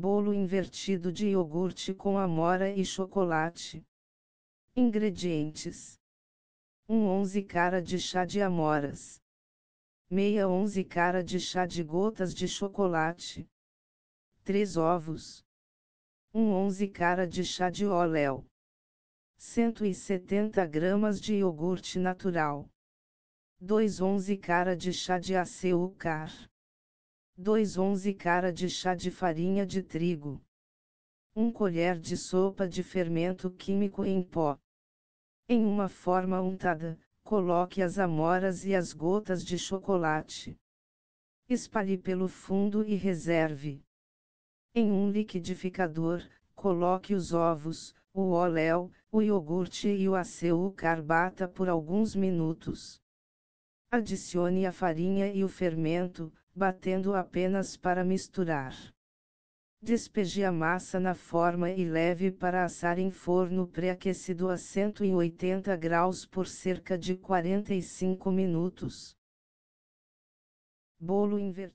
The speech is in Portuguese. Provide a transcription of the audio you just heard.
Bolo invertido de iogurte com amora e chocolate. Ingredientes: 1 11 cara de chá de amoras. Meia 11 cara de chá de gotas de chocolate. 3 ovos. 1 11 cara de chá de óleo, 170 gramas de iogurte natural. 2 11 cara de chá de açúcar. 2 11 cara de chá de farinha de trigo. 1 colher de sopa de fermento químico em pó. Em uma forma untada, coloque as amoras e as gotas de chocolate. Espalhe pelo fundo e reserve. Em um liquidificador, coloque os ovos, o óleo, o iogurte e o açúcar bata por alguns minutos. Adicione a farinha e o fermento, batendo apenas para misturar. Despeje a massa na forma e leve para assar em forno pré-aquecido a 180 graus por cerca de 45 minutos. Bolo invertido.